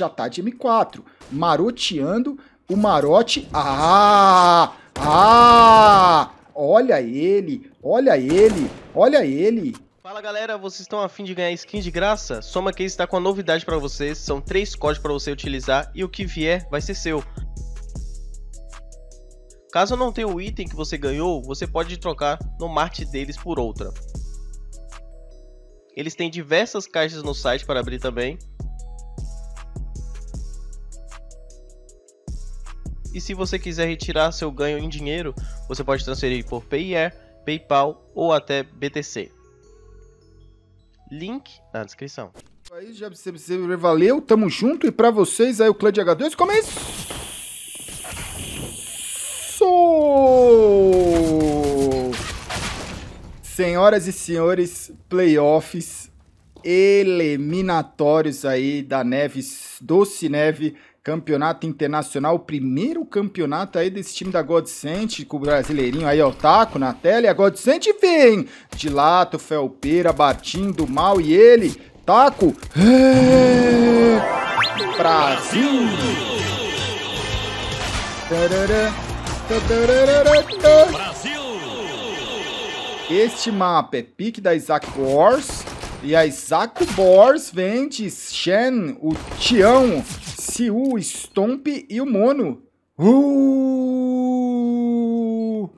já tá de M4, maroteando o marote. Ah! Ah! Olha ele, olha ele, olha ele. Fala galera, vocês estão afim de ganhar skin de graça? Soma Case está com a novidade para vocês, são três códigos para você utilizar e o que vier vai ser seu. Caso não tenha o item que você ganhou, você pode trocar no marte deles por outra. Eles têm diversas caixas no site para abrir também. E se você quiser retirar seu ganho em dinheiro, você pode transferir por PIR, PayPal ou até BTC. Link na descrição. Aí já valeu, tamo junto e para vocês aí o clã de H2 começou. É Senhoras e senhores, playoffs eliminatórios aí da Neves, Doce Neve Campeonato Internacional, o primeiro campeonato aí desse time da Godsent, com o brasileirinho aí, ó, taco na tela, e a Godsent vem! De lato, Felpeira, batindo mal, e ele, taco, é... Brasil! Brasil! Tá. Este mapa é pique da Isaac Wars, e a Isaac Bors vem de Shen, o Tião, Siu, Stomp e o Mono. Uh!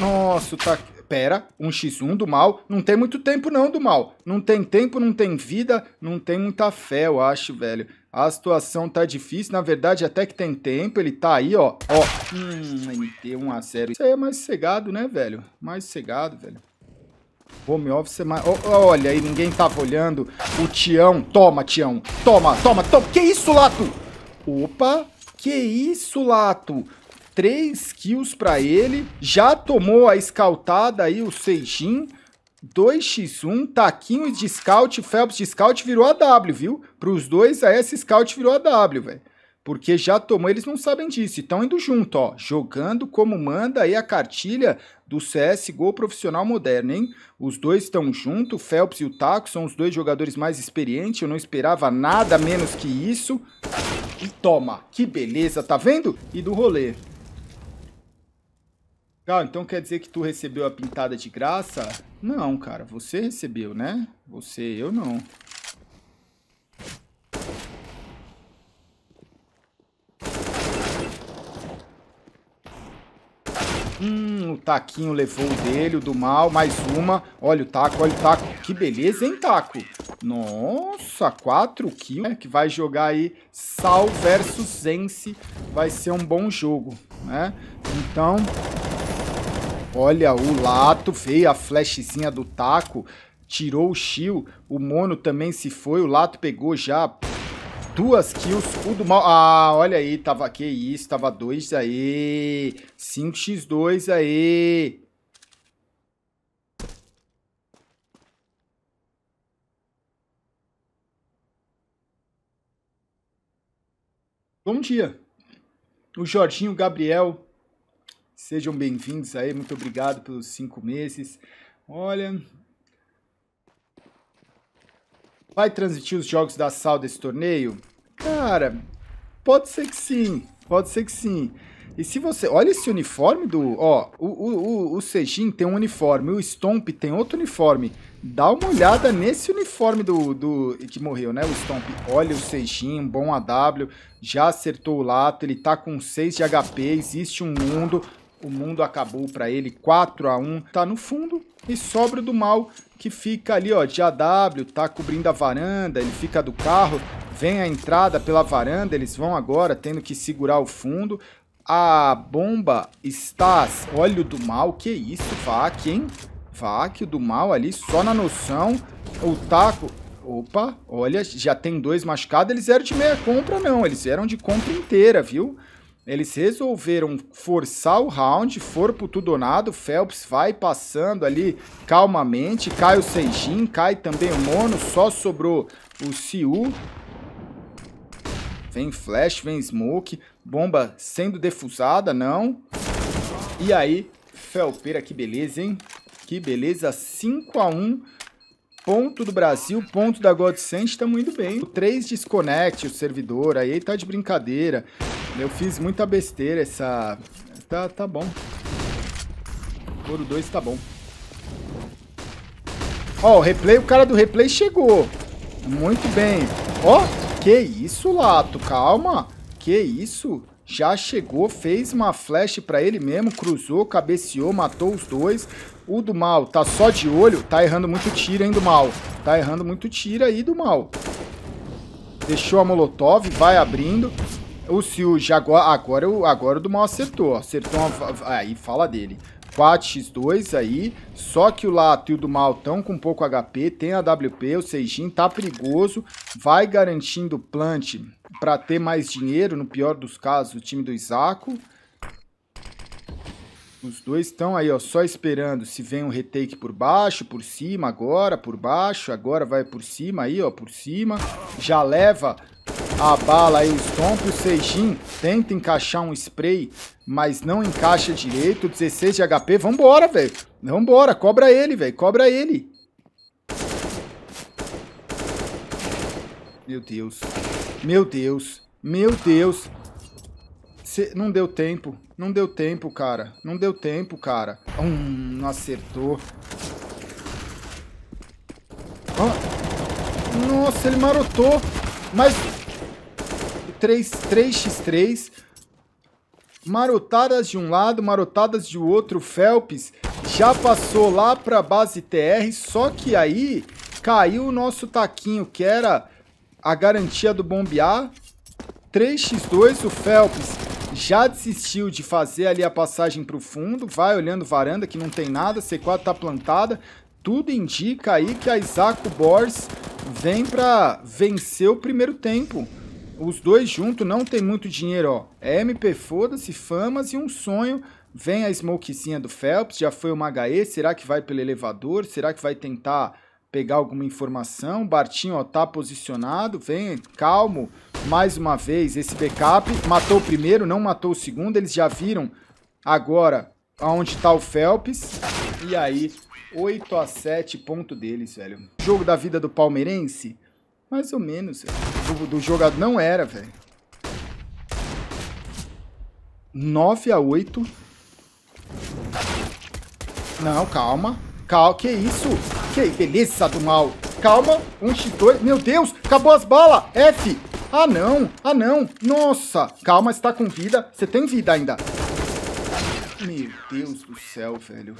Nossa, tá... Pera, 1x1 um do mal. Não tem muito tempo não do mal. Não tem tempo, não tem vida, não tem muita fé, eu acho, velho. A situação tá difícil. Na verdade, até que tem tempo. Ele tá aí, ó. Ó. Hum, MT 1x0. Isso aí é mais cegado, né, velho? Mais cegado, velho. Home office é mais... Oh, olha aí, ninguém tava olhando. O Tião... Toma, Tião. Toma, toma, toma. Que isso, Lato? Opa. Que isso, Lato? Três kills pra ele. Já tomou a escaltada aí, o Seijin. 2x1, Taquinho de scout, Phelps de scout virou a W, viu? Pros dois, a S scout virou a W, velho porque já tomou, eles não sabem disso, estão indo junto, ó, jogando como manda aí a cartilha do CSGO profissional moderno, hein? Os dois estão junto, o Phelps e o Taco são os dois jogadores mais experientes, eu não esperava nada menos que isso. E toma, que beleza, tá vendo? E do rolê. ah, então quer dizer que tu recebeu a pintada de graça? Não, cara, você recebeu, né? Você, eu não. Hum, o taquinho levou o dele, o do mal. Mais uma. Olha o taco, olha o taco. Que beleza, hein, taco? Nossa, 4 kills. Né? Que vai jogar aí Sal versus Zense. Vai ser um bom jogo, né? Então... Olha, o Lato veio a flashzinha do taco. Tirou o shield. O Mono também se foi. O Lato pegou já Duas kills, o do mal. Ah, olha aí, tava. Que isso, tava dois aí. 5x2 aí. Bom dia. O Jorginho, o Gabriel, sejam bem-vindos aí. Muito obrigado pelos cinco meses. Olha, vai transmitir os jogos da sal desse torneio? Cara, pode ser que sim, pode ser que sim. E se você. Olha esse uniforme do. Ó, o, o, o, o Sejin tem um uniforme, o Stomp tem outro uniforme. Dá uma olhada nesse uniforme do, do que morreu, né? O Stomp. Olha o Sejin, bom AW. Já acertou o lato, ele tá com 6 de HP. Existe um mundo. O mundo acabou para ele, 4 a 1 Tá no fundo e sobra do mal que fica ali ó, de AW, tá cobrindo a varanda, ele fica do carro, vem a entrada pela varanda, eles vão agora tendo que segurar o fundo. A bomba está óleo do mal, que isso, Vac, hein? o do mal ali, só na noção. O taco, opa, olha, já tem dois machucados, eles eram de meia compra não, eles eram de compra inteira, viu? Viu? Eles resolveram forçar o round, for pro tudo ou nada, o Phelps vai passando ali calmamente, cai o Seijin, cai também o Mono, só sobrou o Siu. Vem Flash, vem Smoke, bomba sendo defusada, não. E aí, Felpeira, que beleza, hein? Que beleza, 5x1 ponto do Brasil, ponto da Godsend, estamos indo bem. O 3 desconecte o servidor, aí tá de brincadeira. Eu fiz muita besteira essa... Tá, tá bom. Ouro 2 tá bom. Ó, o replay, o cara do replay chegou. Muito bem. Ó, que isso, Lato, calma. Que isso? Já chegou, fez uma flash pra ele mesmo, cruzou, cabeceou, matou os dois. O do mal tá só de olho. Tá errando muito tiro, hein, do mal. Tá errando muito tiro aí do mal. Deixou a Molotov, vai abrindo. O já agora, agora, agora o do mal acertou. Acertou uma, Aí, fala dele. 4x2 aí, só que o Lato e o do Mal estão com pouco HP, tem a WP, o Seijin tá perigoso, vai garantindo plant para ter mais dinheiro, no pior dos casos, o time do Isaco. Os dois estão aí, ó, só esperando se vem um retake por baixo, por cima, agora, por baixo, agora vai por cima aí, ó, por cima. Já leva a bala aí, o stomp, o Seijin tenta encaixar um spray, mas não encaixa direito, 16 de HP, vambora, velho, vambora, cobra ele, velho, cobra ele. Meu Deus, meu Deus, meu Deus, Cê, não deu tempo, não deu tempo, cara. Não deu tempo, cara. Hum, não acertou. Oh. Nossa, ele marotou. Mas... 3, 3x3. Marotadas de um lado, marotadas de outro. Felps já passou lá para a base TR. Só que aí caiu o nosso taquinho, que era a garantia do bombear. 3x2, o Felps já desistiu de fazer ali a passagem para o fundo, vai olhando varanda que não tem nada, C4 está plantada, tudo indica aí que a Isaac Bors vem para vencer o primeiro tempo. Os dois juntos não tem muito dinheiro, ó. É MP foda-se, famas e um sonho. Vem a smokezinha do Phelps, já foi uma HE, será que vai pelo elevador? Será que vai tentar pegar alguma informação? Bartinho, ó, tá posicionado, vem calmo mais uma vez esse backup. Matou o primeiro, não matou o segundo. Eles já viram agora aonde tá o Phelps. E aí, 8 a 7 ponto deles, velho. Jogo da vida do palmeirense? Mais ou menos, velho. Do, do jogador não era, velho. 9 a 8. Não, calma. Calma, que isso? Que beleza do mal. Calma, 1x2. Meu Deus, acabou as balas. F, ah não, ah não, nossa. Calma, está com vida, você tem vida ainda. Meu Deus do céu, velho.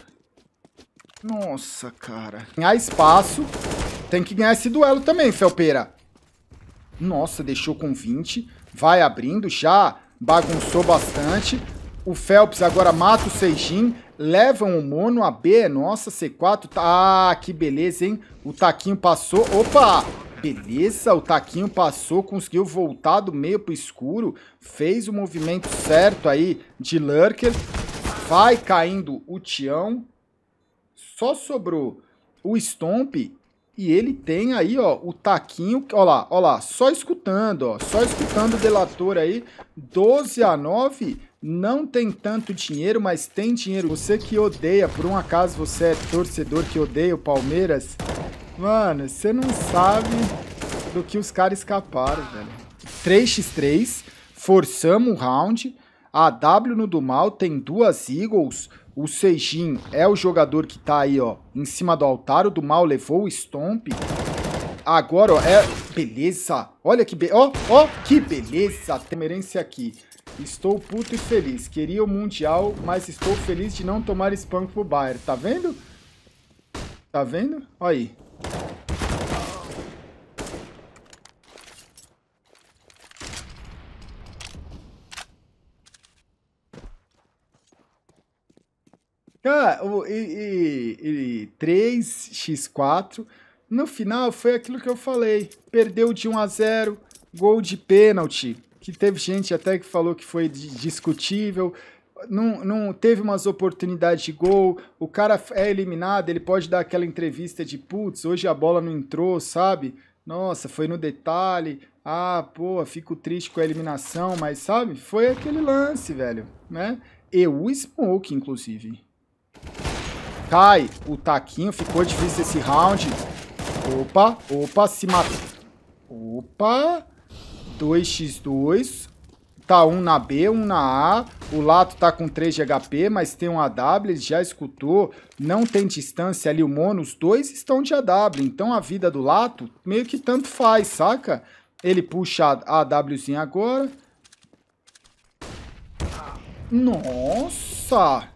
Nossa, cara. Ganhar espaço, tem que ganhar esse duelo também, Felpeira. Nossa, deixou com 20. Vai abrindo já. Bagunçou bastante. O Phelps agora mata o Seijin. Levam o Mono. A B nossa. C4. Tá... Ah, que beleza, hein? O Taquinho passou. Opa! Beleza, o Taquinho passou, conseguiu voltar do meio pro escuro. Fez o movimento certo aí de Lurker. Vai caindo o Tião. Só sobrou o Stomp e ele tem aí, ó, o taquinho, ó lá, ó lá, só escutando, ó, só escutando o delator aí, 12 a 9, não tem tanto dinheiro, mas tem dinheiro. Você que odeia, por um acaso você é torcedor que odeia o Palmeiras, Mano, você não sabe do que os caras escaparam, velho. 3x3, forçamos o round. A W no do mal tem duas Eagles. O Seijin é o jogador que tá aí, ó, em cima do altar. O do mal levou o Stomp. Agora, ó, é... Beleza! Olha que be... Ó, ó, que beleza! Temerência aqui. Estou puto e feliz. Queria o Mundial, mas estou feliz de não tomar spam pro Bayern. Tá vendo? Tá vendo? Olha aí. Cara, o, e, e, e 3x4, no final foi aquilo que eu falei. Perdeu de 1 a 0 gol de pênalti, que teve gente até que falou que foi discutível, não, não teve umas oportunidades de gol, o cara é eliminado, ele pode dar aquela entrevista de putz, hoje a bola não entrou, sabe? Nossa, foi no detalhe. Ah, pô, fico triste com a eliminação, mas sabe? Foi aquele lance, velho, né? E o Smoke, inclusive. Cai o taquinho, ficou difícil esse round. Opa, opa, se matou. Opa, 2x2 tá um na B, um na A, o Lato tá com 3 de HP, mas tem um AW, ele já escutou, não tem distância ali o Mono, os dois estão de AW, então a vida do Lato meio que tanto faz, saca? Ele puxa a AWzinha agora. Nossa!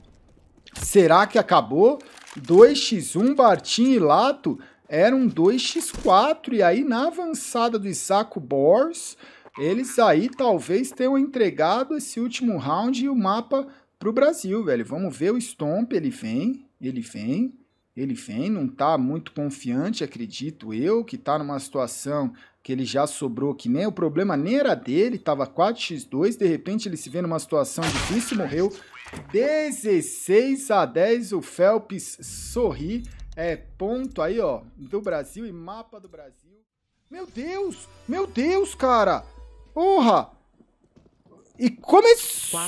Será que acabou? 2x1, Bartim e Lato era um 2x4, e aí na avançada do Isaco Bors... Eles aí talvez tenham entregado esse último round e o mapa pro Brasil, velho. Vamos ver o Stomp, ele vem, ele vem, ele vem, não tá muito confiante, acredito eu, que tá numa situação que ele já sobrou, que nem o problema nem era dele, tava 4x2, de repente ele se vê numa situação difícil, morreu 16 a 10, o Phelps sorri, é ponto aí, ó, do Brasil e mapa do Brasil. Meu Deus, meu Deus, cara! Porra! E começou!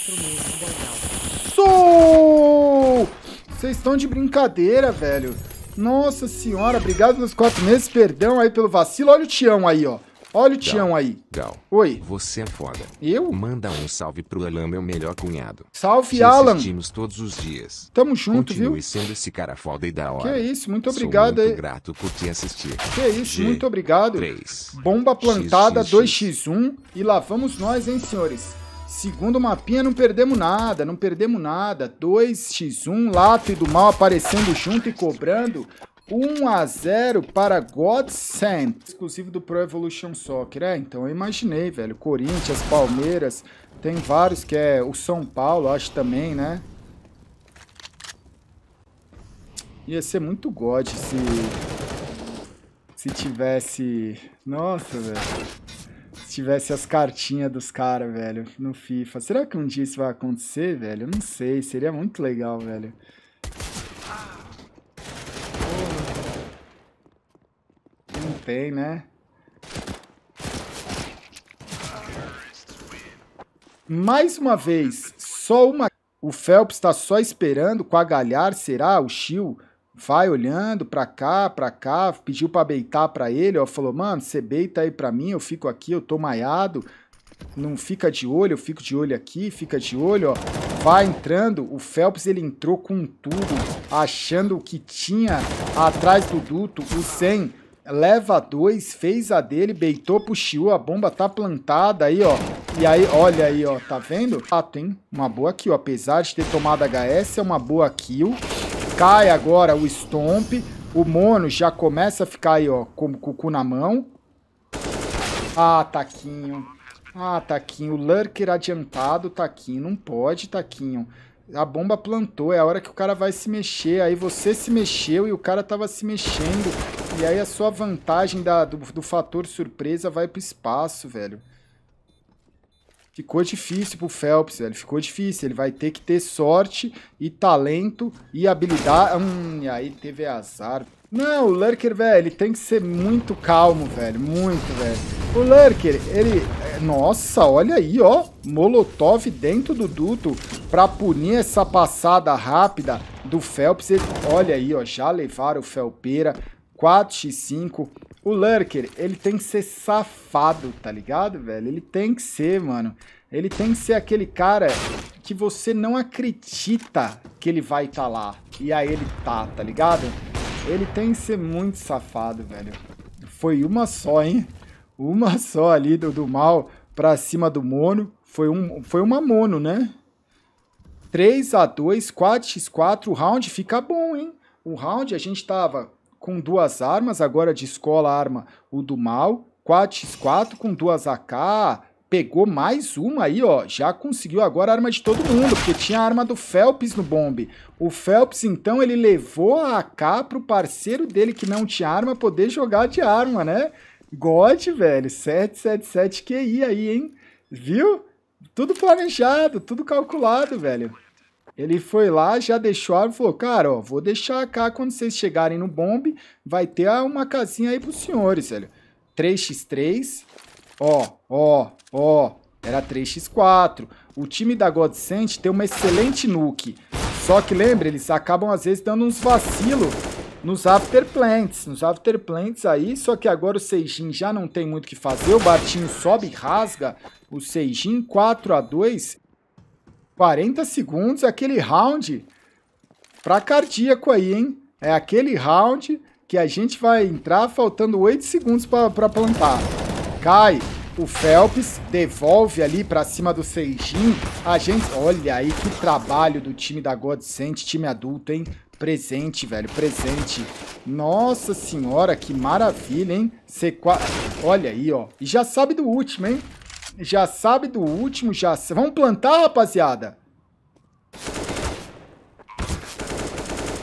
Sou! Vocês estão de brincadeira, velho. Nossa senhora, obrigado pelos quatro meses, perdão aí pelo vacilo. Olha o Tião aí, ó. Olha o Gal. Tião aí. Gal. Oi. Você é foda. Eu? Manda um salve pro Alan, meu melhor cunhado. Salve, Te Alan. assistimos todos os dias. Tamo junto, Continue viu? sendo esse cara foda e da hora. Que isso, muito obrigado. Sou muito grato por te assistir. Que isso, G muito obrigado. 3. Bomba plantada, 2x1. E lá vamos nós, hein, senhores. Segundo mapinha, não perdemos nada, não perdemos nada. 2x1, Lato e do Mal aparecendo junto e cobrando. 1 a 0 para Godsend, exclusivo do Pro Evolution Soccer. É, então eu imaginei, velho. Corinthians, Palmeiras, tem vários que é o São Paulo, acho também, né? Ia ser muito God se se tivesse, nossa, velho. Se tivesse as cartinhas dos caras, velho, no FIFA. Será que um dia isso vai acontecer, velho? Eu não sei, seria muito legal, velho. tem, né? Mais uma vez, só uma. O Phelps está só esperando a galhar será? O Chiu vai olhando pra cá, pra cá, pediu pra beitar pra ele, ó, falou, mano, você beita aí pra mim, eu fico aqui, eu tô maiado, não fica de olho, eu fico de olho aqui, fica de olho, ó, vai entrando, o Phelps, ele entrou com tudo, achando o que tinha atrás do duto, o Sen leva dois, fez a dele, beitou, puxiu, a bomba tá plantada aí, ó. E aí, olha aí, ó, tá vendo? Fato, hein uma boa kill, apesar de ter tomado HS, é uma boa kill. Cai agora o Stomp, o Mono já começa a ficar aí, ó, com, com o cu na mão. Ah, Taquinho. Ah, Taquinho, Lurker adiantado, Taquinho, não pode, Taquinho. A bomba plantou, é a hora que o cara vai se mexer, aí você se mexeu e o cara tava se mexendo. E aí a sua vantagem da, do, do fator surpresa vai pro espaço, velho. Ficou difícil pro Phelps, velho. Ficou difícil. Ele vai ter que ter sorte e talento e habilidade. Hum, e aí teve azar. Não, o Lurker, velho, ele tem que ser muito calmo, velho. Muito, velho. O Lurker, ele... Eh, nossa, olha aí, ó. Molotov dentro do duto pra punir essa passada rápida do Phelps. Olha aí, ó. Já levaram o Felpeira. 4x5. O Lurker, ele tem que ser safado, tá ligado, velho? Ele tem que ser, mano. Ele tem que ser aquele cara que você não acredita que ele vai estar tá lá. E aí ele tá, tá ligado? Ele tem que ser muito safado, velho. Foi uma só, hein? Uma só ali do, do mal pra cima do mono. Foi, um, foi uma mono, né? 3 a 2 4x4. O round fica bom, hein? O round a gente tava com duas armas, agora de escola arma o do mal, 4x4 com duas AK, pegou mais uma aí, ó. Já conseguiu agora a arma de todo mundo, porque tinha a arma do Phelps no bombe. O Phelps, então, ele levou a AK pro parceiro dele que não tinha arma poder jogar de arma, né? God, velho, 777 QI aí, hein? Viu? Tudo planejado, tudo calculado, velho. Ele foi lá, já deixou a arma e falou: Cara, ó, vou deixar cá quando vocês chegarem no bombe, vai ter uma casinha aí pros senhores, velho. 3x3, ó, ó, ó, era 3x4. O time da Godsend tem uma excelente nuke. Só que lembra, eles acabam às vezes dando uns vacilos nos afterplants. Nos afterplants aí, só que agora o Seijin já não tem muito o que fazer. O Bartinho sobe e rasga o Seijin 4 a 2 40 segundos, é aquele round para cardíaco aí, hein? É aquele round que a gente vai entrar faltando 8 segundos para plantar. Cai. O Phelps devolve ali para cima do Seijin. A gente... Olha aí que trabalho do time da Godsent, time adulto, hein? Presente, velho, presente. Nossa senhora, que maravilha, hein? C4... Olha aí, ó. E já sabe do último, hein? já sabe do último, já... Vamos plantar, rapaziada?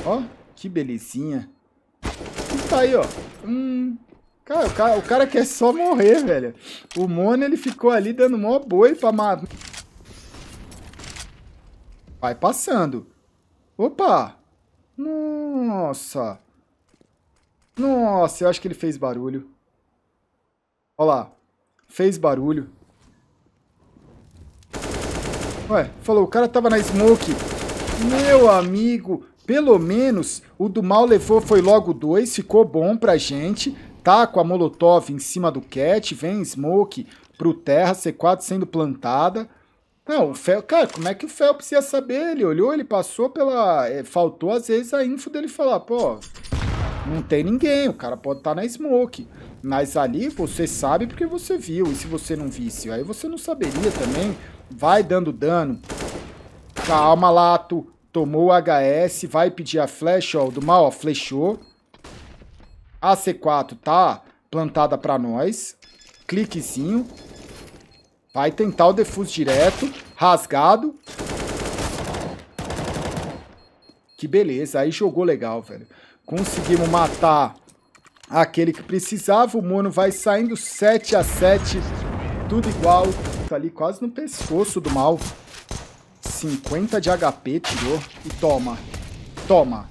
Ó, que belezinha. Tá aí, ó. Hum... Cara, o cara, o cara quer só morrer, velho. O Mono, ele ficou ali dando mó boi pra matar. Vai passando. Opa! Nossa! Nossa, eu acho que ele fez barulho. Olha lá. Fez barulho. Ué, falou, o cara tava na smoke. Meu amigo, pelo menos o do mal levou, foi logo dois, ficou bom pra gente. Tá com a Molotov em cima do Cat, vem smoke pro Terra, C4 sendo plantada. Não, o Fel, cara, como é que o Phelps ia saber? Ele olhou, ele passou pela... É, faltou, às vezes, a info dele falar, pô, não tem ninguém, o cara pode estar tá na smoke. Mas ali você sabe porque você viu. E se você não visse, aí você não saberia também. Vai dando dano. Calma, Lato. Tomou o HS. Vai pedir a flecha, ó. O do mal, ó. Flechou. A C4 tá plantada pra nós. Cliquezinho. Vai tentar o defuso direto. Rasgado. Que beleza. Aí jogou legal, velho. Conseguimos matar aquele que precisava. O Mono vai saindo 7 a 7 tudo igual. Tá ali quase no pescoço do mal. 50 de HP tirou. E toma. Toma.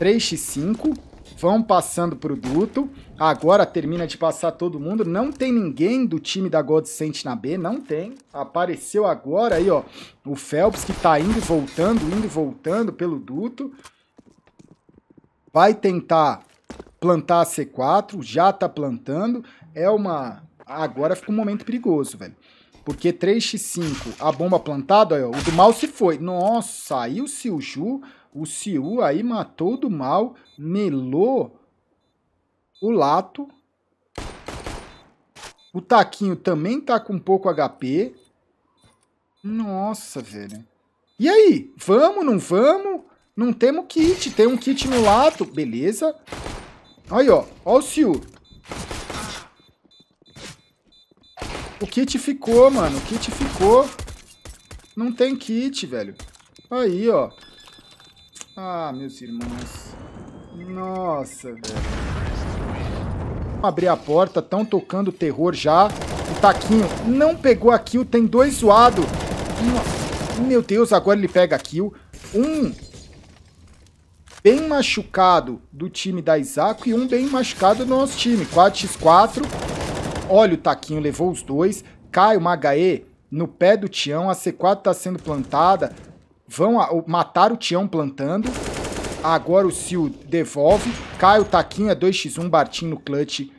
3x5. Vão passando duto Agora termina de passar todo mundo. Não tem ninguém do time da God Saint na B. Não tem. Apareceu agora aí, ó. O Phelps que tá indo e voltando, indo e voltando pelo duto. Vai tentar plantar C4, já tá plantando, é uma... Agora fica um momento perigoso, velho. Porque 3x5, a bomba plantada, ó, o do mal se foi. Nossa, aí o Siuju, o Siu aí matou do mal, melou o Lato. O Taquinho também tá com pouco HP. Nossa, velho. E aí? Vamos, não vamos? Não temos kit. Tem um kit no Lato. Beleza. Aí, ó. Ó o Siu. O kit ficou, mano. O kit ficou. Não tem kit, velho. Aí, ó. Ah, meus irmãos. Nossa, velho. Abrir a porta, tão tocando terror já. O Taquinho não pegou a kill, tem dois zoado. Meu Deus, agora ele pega a kill. Um bem machucado do time da Isaac e um bem machucado do nosso time. 4x4. Olha o Taquinho, levou os dois. Cai uma HE no pé do Tião. A C4 está sendo plantada. Vão a, matar o Tião plantando. Agora o Sil devolve. Cai o Taquinho, é 2x1. Bartinho no clutch.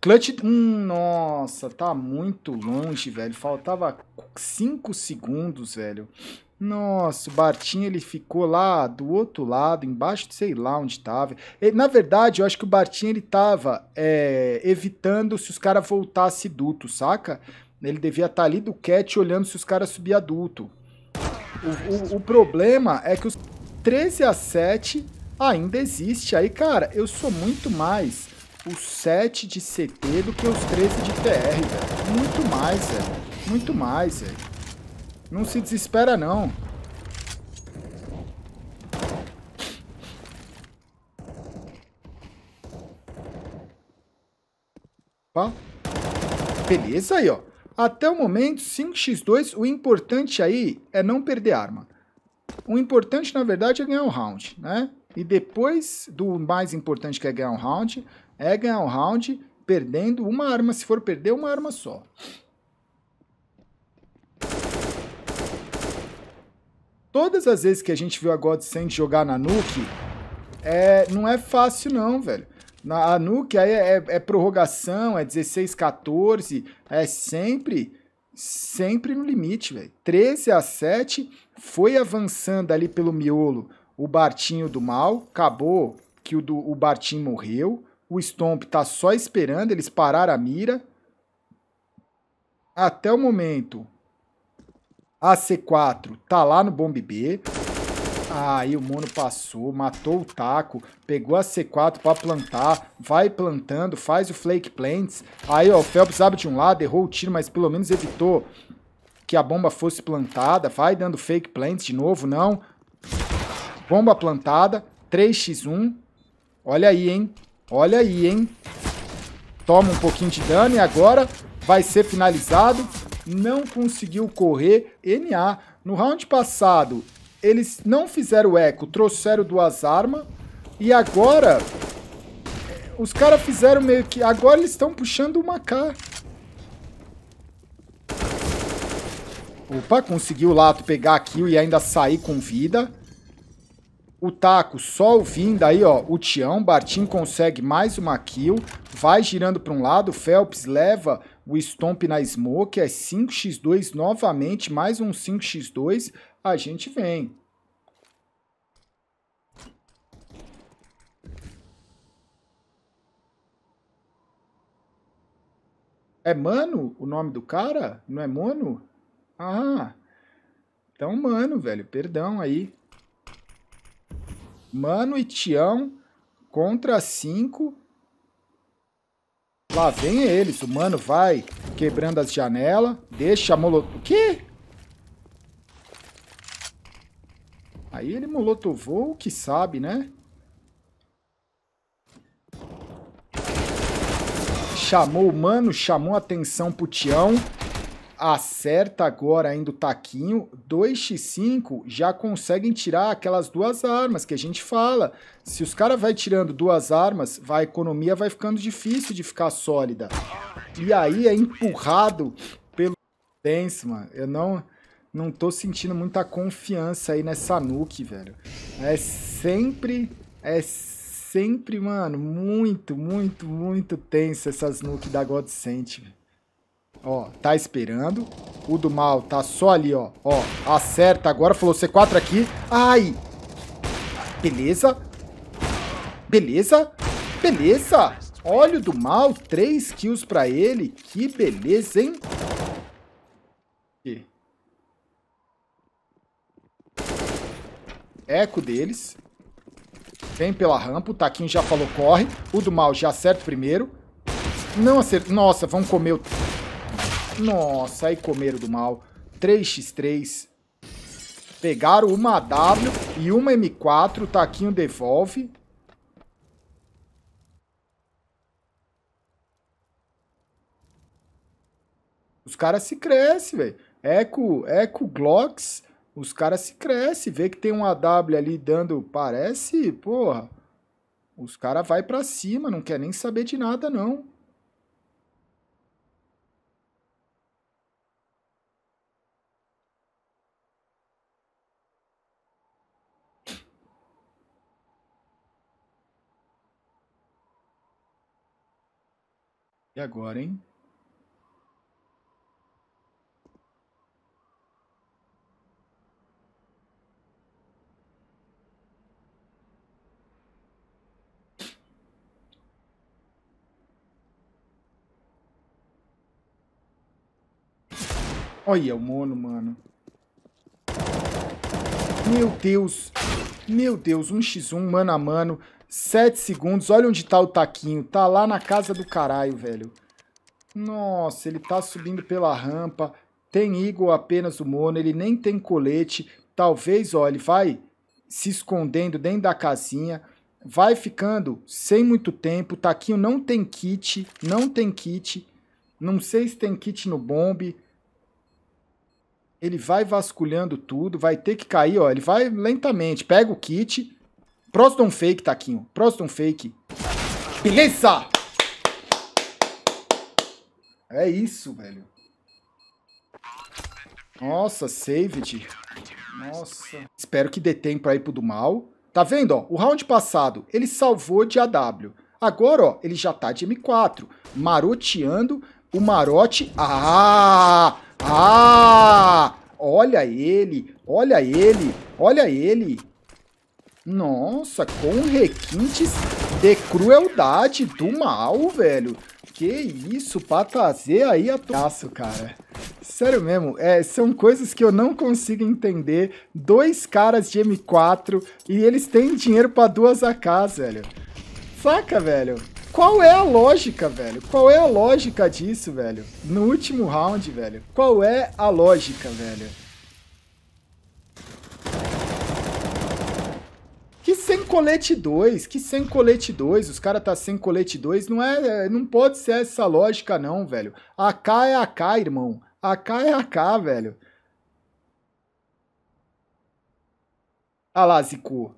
Clutch... Hum, nossa, tá muito longe, velho. Faltava 5 segundos, velho. Nossa, o Bartinho ele ficou lá do outro lado, embaixo, sei lá onde estava. Na verdade, eu acho que o Bartinho ele tava é, evitando se os caras voltassem duto, saca? Ele devia estar tá ali do cat olhando se os caras subiam duto. O, o, o problema é que os 13 a 7 ainda existe. Aí, cara, eu sou muito mais o 7 de CT do que os 13 de TR, velho. Muito mais, velho. Muito mais, velho. Não se desespera, não. Ó. Beleza aí, ó. Até o momento, 5x2, o importante aí é não perder arma. O importante, na verdade, é ganhar um round, né? E depois do mais importante que é ganhar um round, é ganhar um round perdendo uma arma, se for perder, uma arma só. Todas as vezes que a gente viu a God jogar na Nuke, é, não é fácil não, velho. Na, a Nuke aí é, é, é prorrogação, é 16, 14, é sempre, sempre no limite, velho. 13 a 7, foi avançando ali pelo miolo o Bartinho do mal, acabou que o, do, o Bartinho morreu, o Stomp tá só esperando, eles pararam a mira. Até o momento, a C4 tá lá no Bomb B. Aí o Mono passou, matou o taco, pegou a C4 para plantar, vai plantando, faz o flake plants. Aí ó, o Phelps abre de um lado, errou o tiro, mas pelo menos evitou que a bomba fosse plantada. Vai dando fake plants de novo, não. Bomba plantada, 3x1. Olha aí, hein? Olha aí, hein? Toma um pouquinho de dano e agora vai ser finalizado não conseguiu correr NA. No round passado, eles não fizeram eco, trouxeram duas armas. E agora, os caras fizeram meio que... Agora eles estão puxando uma K. Opa, conseguiu o Lato pegar a kill e ainda sair com vida. O taco só ouvindo aí, ó, o Tião, Bartim consegue mais uma kill, vai girando para um lado, Phelps leva o Stomp na Smoke, é 5x2 novamente, mais um 5x2, a gente vem. É Mano o nome do cara? Não é Mono? Ah, então Mano, velho, perdão aí. Mano e Tião contra 5. Lá vem eles. O Mano vai quebrando as janelas. Deixa a molotov... O quê? Aí ele molotovou o que sabe, né? Chamou o Mano, chamou a atenção pro Tião acerta agora ainda o taquinho, 2x5 já conseguem tirar aquelas duas armas que a gente fala. Se os caras vai tirando duas armas, a economia vai ficando difícil de ficar sólida. E aí é empurrado pelo Dance, mano. Eu não, não tô sentindo muita confiança aí nessa nuke, velho. É sempre... É sempre, mano, muito, muito, muito tenso essas nuke da Godsent, velho. Ó, tá esperando. O do mal tá só ali, ó. Ó, acerta agora. Falou C4 aqui. Ai! Beleza. Beleza. Beleza. Olha o do mal. 3 kills pra ele. Que beleza, hein? Eco deles. Vem pela rampa. O Taquinho já falou corre. O do mal já acerta primeiro. Não acerta. Nossa, vão comer o... Nossa, aí comeram do mal. 3x3. Pegaram uma W e uma M4. O Taquinho devolve. Os caras se crescem, velho. Eco, Eco Glocks, os caras se crescem. Vê que tem um AW ali dando, parece, porra. Os caras vão pra cima, não quer nem saber de nada, não. E agora, hein? Olha o mono, mano. Meu Deus. Meu Deus, um x 1 mano a mano. 7 segundos. Olha onde tá o taquinho. Tá lá na casa do caralho, velho. Nossa, ele tá subindo pela rampa. Tem Eagle apenas o mono. Ele nem tem colete. Talvez, ó, ele vai se escondendo dentro da casinha. Vai ficando sem muito tempo. O taquinho não tem kit. Não tem kit. Não sei se tem kit no bombe. Ele vai vasculhando tudo. Vai ter que cair, ó. Ele vai lentamente. Pega o kit Proston fake, Taquinho. Proston fake. Beleza! É isso, velho. Nossa, saved. Nossa. Espero que dê tempo aí pro do mal. Tá vendo, ó? O round passado, ele salvou de AW. Agora, ó, ele já tá de M4. Maroteando o marote. Ah! Ah! Olha ele! Olha ele! Olha ele! Nossa, com requintes de crueldade do mal, velho. Que isso, pra trazer aí a toaço, cara. Sério mesmo, é, são coisas que eu não consigo entender. Dois caras de M4 e eles têm dinheiro para duas AKs, velho. Saca, velho? Qual é a lógica, velho? Qual é a lógica disso, velho? No último round, velho. Qual é a lógica, velho? sem colete 2, que sem colete 2, os caras tá sem colete 2, não é, é, não pode ser essa lógica não, velho. AK é AK, irmão. AK é AK, velho. Ah lá, Zico.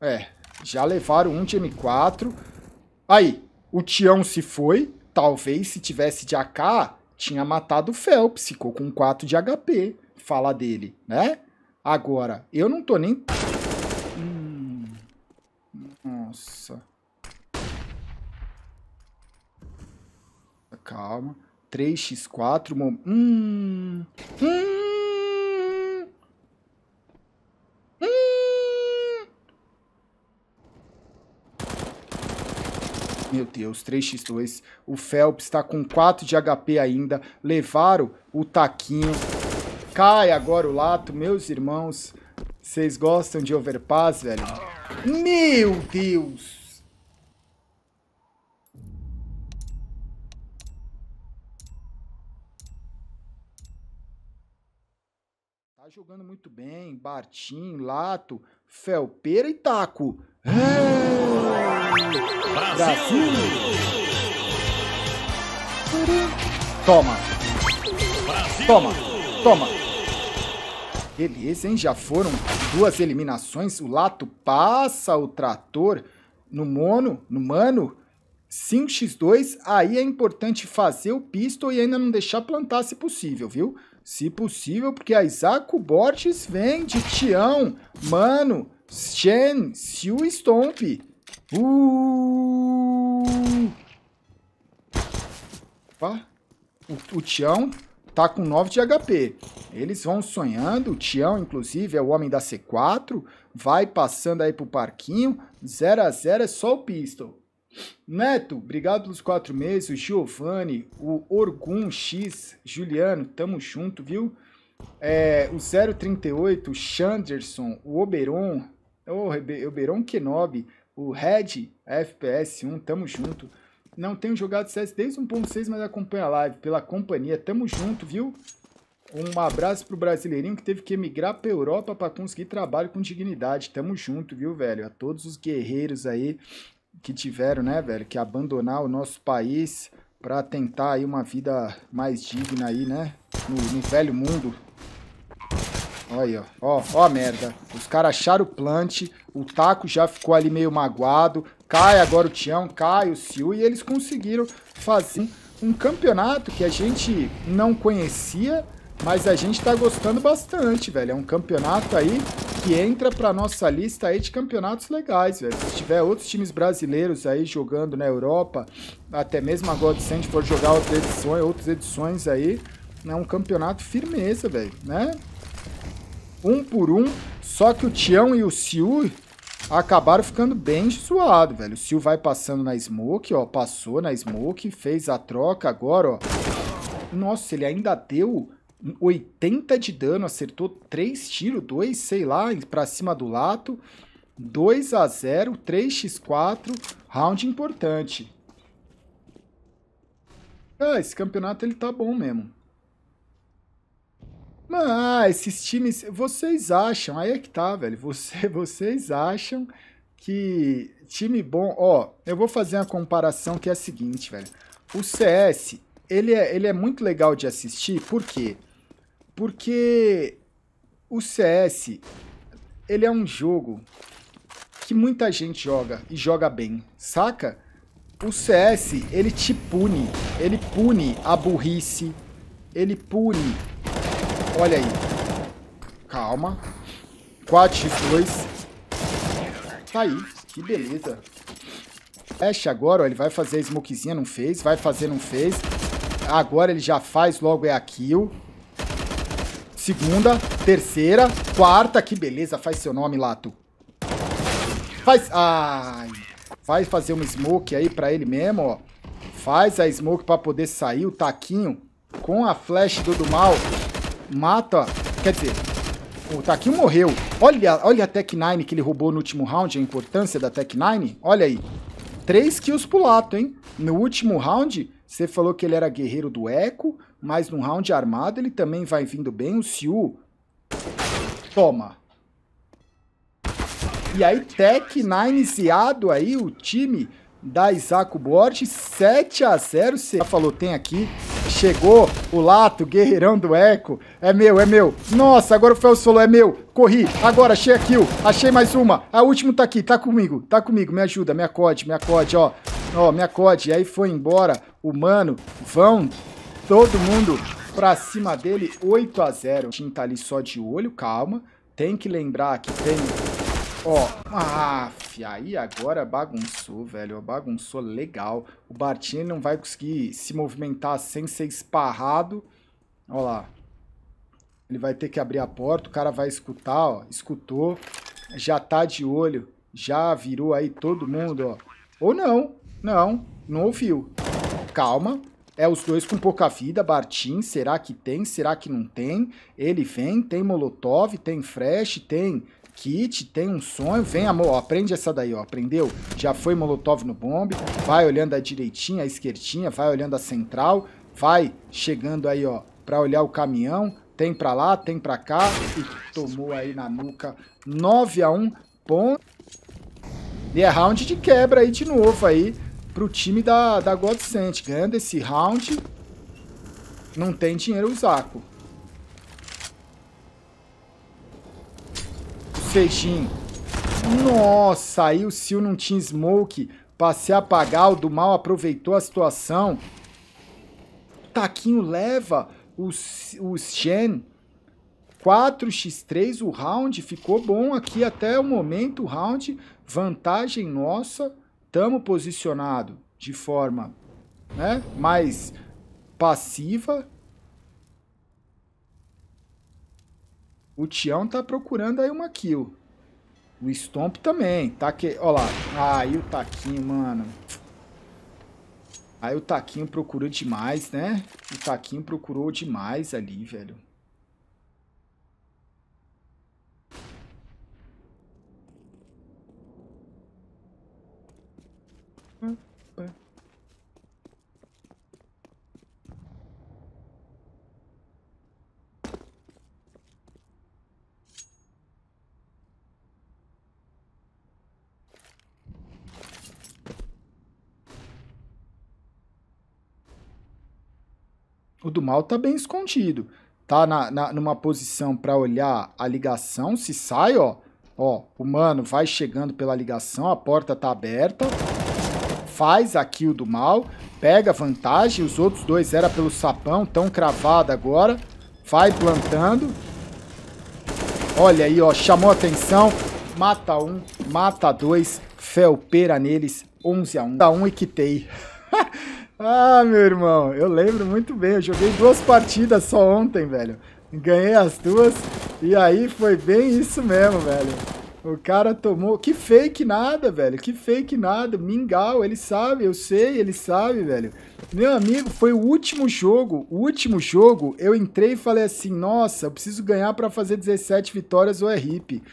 É, já levaram um de M4. Aí, o Tião se foi. Talvez se tivesse de AK, tinha matado o Phelps. Ficou com 4 de HP. Fala dele, né? Agora, eu não tô nem... Hum. Calma. 3x4. Mom... Hum, hum. Hum. Meu Deus, 3x2. O Phelps está com 4 de HP ainda. Levaram o taquinho. Cai agora o lato, meus irmãos. Vocês gostam de overpass, velho? Meu Deus! jogando muito bem. Bartim, Lato, Felpeira e Taco. Brasil! Brasil! Toma! Brasil! Toma! Toma! Beleza, hein? Já foram duas eliminações. O Lato passa o trator no mono, no mano. 5x2, aí é importante fazer o pistol e ainda não deixar plantar se possível, viu? se possível, porque a Isaco Borges vem de Tião, Mano, Shen, Xiu Stomp. Uh! Opa. O, o Tião tá com 9 de HP. Eles vão sonhando, o Tião, inclusive, é o homem da C4, vai passando aí pro parquinho, 0 a 0 é só o Pistol. Neto, obrigado pelos quatro meses. O Giovanni, o Orgun X, Juliano, tamo junto, viu? É, o 038, o Chanderson, o Oberon, o Oberon Kenobi, o Red FPS1, tamo junto. Não tenho jogado CS desde 1.6, mas acompanha a live pela companhia. Tamo junto, viu? Um abraço pro brasileirinho que teve que emigrar pra Europa para conseguir trabalho com dignidade. Tamo junto, viu, velho? A todos os guerreiros aí que tiveram, né, velho, que abandonar o nosso país para tentar aí uma vida mais digna aí, né, no, no velho mundo. Olha aí, ó. Ó, a merda. Os caras acharam o plant, o Taco já ficou ali meio magoado, cai agora o Tião, cai o Sil, e eles conseguiram fazer um campeonato que a gente não conhecia, mas a gente tá gostando bastante, velho. É um campeonato aí que entra pra nossa lista aí de campeonatos legais, velho. Se tiver outros times brasileiros aí jogando na Europa, até mesmo a gente for jogar outras edições, outras edições aí, é um campeonato firmeza, velho, né? Um por um, só que o Tião e o Siu acabaram ficando bem suado, velho. O Sil vai passando na smoke, ó. Passou na smoke, fez a troca agora, ó. Nossa, ele ainda deu 80 de dano, acertou 3 tiros, 2, sei lá, pra cima do lato. 2 a 0, 3x4, round importante. Ah, esse campeonato ele tá bom mesmo. Ah, esses times, vocês acham, aí é que tá, velho, você, vocês acham que time bom, ó, eu vou fazer uma comparação que é a seguinte, velho. O CS, ele é, ele é muito legal de assistir, por quê? Porque porque o CS, ele é um jogo que muita gente joga e joga bem, saca? O CS, ele te pune, ele pune a burrice, ele pune... Olha aí. Calma. 4x2. Tá aí, que beleza. Ash agora, ó, ele vai fazer a smokezinha, não fez. Vai fazer, não fez. Agora ele já faz, logo é a kill. Segunda, terceira, quarta. Que beleza, faz seu nome, Lato. Faz... Ai... Vai fazer uma smoke aí pra ele mesmo, ó. Faz a smoke pra poder sair o taquinho com a flash do, do mal. Mata... Quer dizer, o Taquinho morreu. Olha, olha a Tech 9 que ele roubou no último round, a importância da Tech 9. Olha aí. três kills pro Lato, hein? No último round, você falou que ele era guerreiro do Eco, mas num round armado ele também vai vindo bem. O Siu. Toma. E aí, Tech na iniciado aí, o time da Isaco Borte, 7 a 0 Você falou, tem aqui. Chegou o Lato, guerreirão do Eco. É meu, é meu. Nossa, agora o solo é meu. Corri, agora achei a kill. Achei mais uma. A última tá aqui, tá comigo, tá comigo. Me ajuda, me acode, me acode, ó. Ó, me acode. E aí foi embora. O mano, vão Todo mundo pra cima dele, 8 a 0 O time tá ali só de olho, calma. Tem que lembrar que tem... Ó, ah, aí agora bagunçou, velho, bagunçou legal. O Bartinho não vai conseguir se movimentar sem ser esparrado. Ó lá. Ele vai ter que abrir a porta, o cara vai escutar, ó, escutou. Já tá de olho, já virou aí todo mundo, ó. Ou não, não, não ouviu. Calma, é os dois com pouca vida, Bartim, será que tem, será que não tem? Ele vem, tem Molotov, tem Fresh, tem Kit, tem um sonho, vem amor, ó, aprende essa daí, ó, aprendeu? Já foi Molotov no bombe, vai olhando a direitinha, a esquerdinha, vai olhando a central, vai chegando aí, ó, pra olhar o caminhão, tem pra lá, tem pra cá, e tomou aí na nuca 9 a 1 ponto. E é round de quebra aí de novo aí, pro time da, da Godsend. Ganhando esse round, não tem dinheiro o Zaco. O Seijin. Nossa, aí o Sil não tinha smoke passei a apagar. O do mal aproveitou a situação. Taquinho leva os, Shen. 4x3 o round, ficou bom aqui até o momento, o round, vantagem nossa estamos posicionados de forma né, mais passiva, o Tião tá procurando aí uma kill. O Stomp também. Tá que... Olha lá. Aí o Taquinho, mano. Aí o Taquinho procurou demais, né? O Taquinho procurou demais ali, velho. O do mal tá bem escondido. Tá na, na numa posição para olhar a ligação, se sai, ó. Ó, o mano vai chegando pela ligação, a porta tá aberta. Faz a kill do mal, pega vantagem. Os outros dois era pelo sapão, tão cravado agora. Vai plantando. Olha aí, ó, chamou atenção. Mata um, mata dois, felpeira neles, 11 a 1. Dá tá um e quitei. Ah, meu irmão, eu lembro muito bem. Eu joguei duas partidas só ontem, velho. Ganhei as duas e aí foi bem isso mesmo, velho. O cara tomou... Que fake nada, velho. Que fake nada. Mingau, ele sabe, eu sei, ele sabe, velho. Meu amigo, foi o último jogo. O último jogo, eu entrei e falei assim, nossa, eu preciso ganhar para fazer 17 vitórias ou é hippie.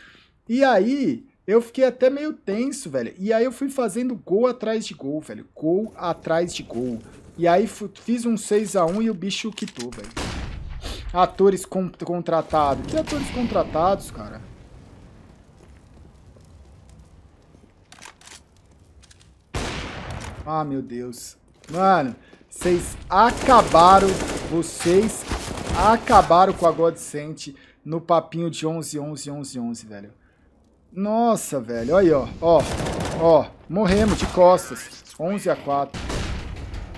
E aí, eu fiquei até meio tenso, velho. E aí eu fui fazendo gol atrás de gol, velho. Gol atrás de gol. E aí fiz um 6x1 e o bicho quitou, velho. Atores contratados. Que atores contratados, cara? Ah, meu Deus. Mano, vocês acabaram, vocês acabaram com a God Godsent no papinho de 11, 11, 11, 11, velho. Nossa, velho. Olha aí, ó. Ó, ó. Morremos de costas. 11 a 4.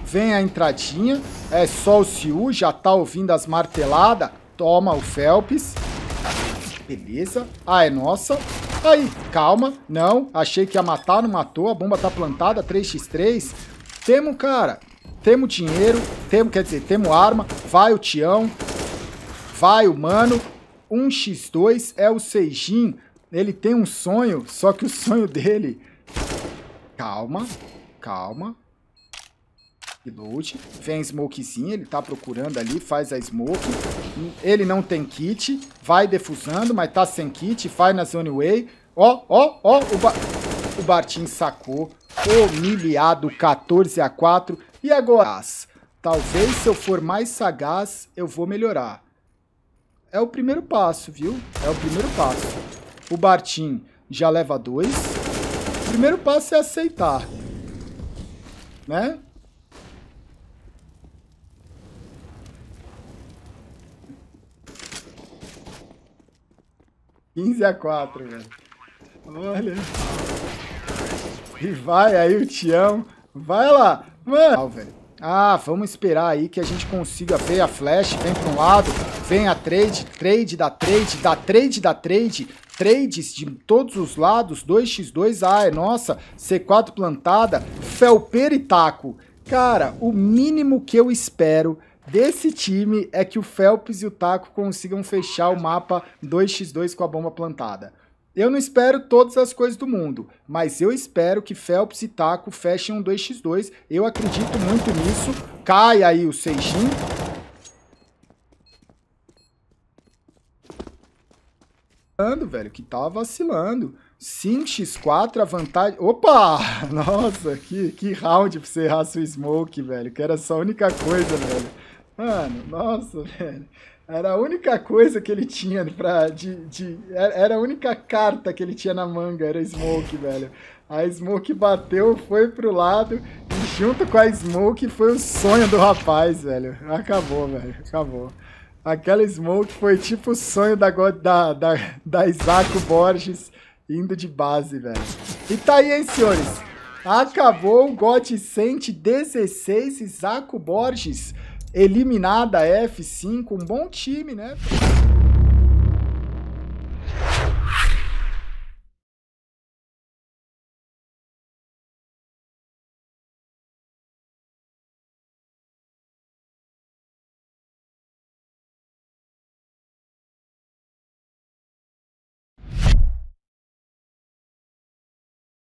Vem a entradinha. É só o Siu. Já tá ouvindo as marteladas. Toma o Felps. Beleza. Ah, é nossa. Aí, calma. Não, achei que ia matar, não matou. A bomba tá plantada, 3x3. Temo, cara. Temo dinheiro. Temo, quer dizer, temo arma. Vai o Tião. Vai o Mano. 1x2 é o Seijin. Ele tem um sonho, só que o sonho dele... Calma, calma. Reload. Vem a smokezinha, ele tá procurando ali, faz a smoke. Ele não tem kit, vai defusando, mas tá sem kit, faz na zone way. Ó, ó, ó, o, ba o Bartim sacou. Humilhado, 14 a 4. E agora? Talvez se eu for mais sagaz, eu vou melhorar. É o primeiro passo, viu? É o primeiro passo. O Bartim já leva dois. O primeiro passo é aceitar. Né? Quinze a quatro, velho. Olha. E vai aí o Tião. Vai lá. Mano, velho. Ah, vamos esperar aí que a gente consiga ver a flash. Vem para um lado, vem a trade, trade, da trade, da trade, da trade trades de todos os lados, 2x2, ah, é nossa, C4 plantada, Felper e taco. Cara, o mínimo que eu espero desse time é que o Phelps e o Taco consigam fechar o mapa 2x2 com a bomba plantada. Eu não espero todas as coisas do mundo, mas eu espero que Phelps e Taco fechem um 2x2. Eu acredito muito nisso. Cai aí o Seijin, vacilando, velho, que tá vacilando. 5x4, a vantagem... Opa! Nossa, que, que round pra você errar seu smoke, velho, que era essa única coisa, velho. Mano, nossa, velho. Era a única coisa que ele tinha pra... De, de, era a única carta que ele tinha na manga, era smoke, velho. A smoke bateu, foi pro lado e junto com a smoke foi o sonho do rapaz, velho. Acabou, velho, acabou. Aquela smoke foi tipo o sonho da, da, da, da Isaco Borges indo de base, velho. E tá aí, hein, senhores? Acabou o GOT 116, Isaco Borges eliminada a F5, um bom time, né?